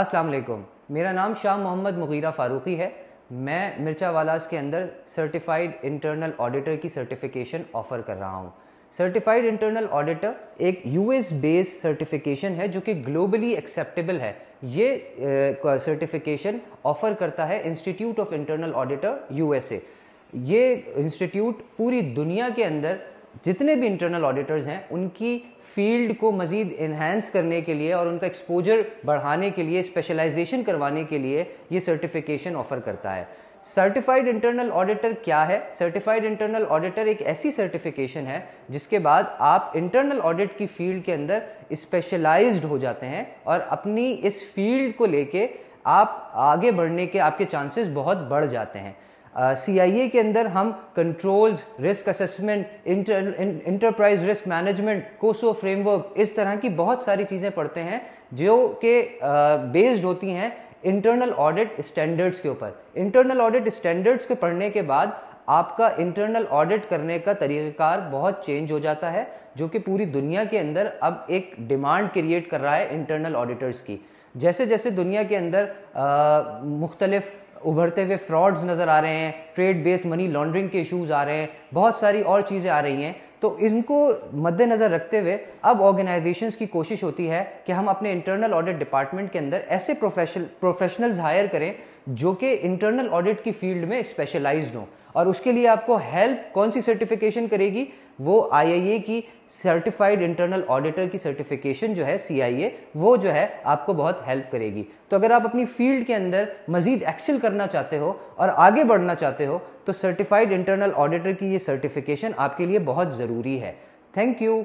अस्सलाम वालेकुम मेरा नाम शाह मोहम्मद मुगीरा फ़ारूक़ी है मैं मिर्चा वालास के अंदर सर्टिफाइड इंटरनल ऑडिटर की सर्टिफिकेशन ऑफ़र कर रहा हूँ सर्टिफाइड इंटरनल ऑडिटर एक यूएस बेस्ड सर्टिफिकेशन है जो कि ग्लोबली एक्सेप्टेबल है ये सर्टिफिकेशन ऑफ़र करता है institute of internal auditor USA ये इंस्टीट्यूट पूरी दुनिया के अंदर जितने भी इंटरनल ऑडिटर्स हैं उनकी फील्ड को मज़ीद इन्हेंस करने के लिए और उनका एक्सपोजर बढ़ाने के लिए स्पेशलाइजेशन करवाने के लिए ये सर्टिफिकेशन ऑफर करता है सर्टिफाइड इंटरनल ऑडिटर क्या है सर्टिफाइड इंटरनल ऑडिटर एक ऐसी सर्टिफिकेशन है जिसके बाद आप इंटरनल ऑडिट की फील्ड के अंदर स्पेशलाइज्ड हो जाते हैं और अपनी इस फील्ड को लेके आप आगे बढ़ने के आपके चांसेस बहुत बढ़ जाते हैं सी आई ए के अंदर हम controls risk assessment enterprise risk management COSO framework इस तरह की बहुत सारी चीज़ें पढ़ते हैं जो के बेस्ड uh, होती हैं इंटरनल ऑडिट स्टैंडर्ड्स के ऊपर इंटरनल ऑडिट स्टैंडर्ड्स के पढ़ने के बाद आपका इंटरनल ऑडिट करने का तरीक़ाकार बहुत चेंज हो जाता है जो कि पूरी दुनिया के अंदर अब एक डिमांड क्रिएट कर रहा है इंटरनल ऑडिटर्स की जैसे जैसे दुनिया के अंदर uh, मुख्तलिफ़ उभरते हुए फ्रॉड्स नज़र आ रहे हैं ट्रेड बेस्ड मनी लॉन्ड्रिंग के इशूज़ आ रहे हैं बहुत सारी और चीज़ें आ रही हैं तो इनको मद्देनज़र रखते हुए अब ऑर्गेनाइजेशंस की कोशिश होती है कि हम अपने इंटरनल ऑडिट डिपार्टमेंट के अंदर ऐसे प्रोफेशनल प्रोफेशनल्स हायर करें जो कि इंटरनल ऑडिट की फील्ड में स्पेशलाइज्ड हों और उसके लिए आपको हेल्प कौन सी सर्टिफिकेशन करेगी वो आईआईए की सर्टिफाइड इंटरनल ऑडिटर की सर्टिफिकेशन जो है सीआईए वो जो है आपको बहुत हेल्प करेगी तो अगर आप अपनी फील्ड के अंदर मजीद एक्सेल करना चाहते हो और आगे बढ़ना चाहते हो तो सर्टिफाइड इंटरनल ऑडिटर की ये सर्टिफिकेशन आपके लिए बहुत ज़रूरी है थैंक यू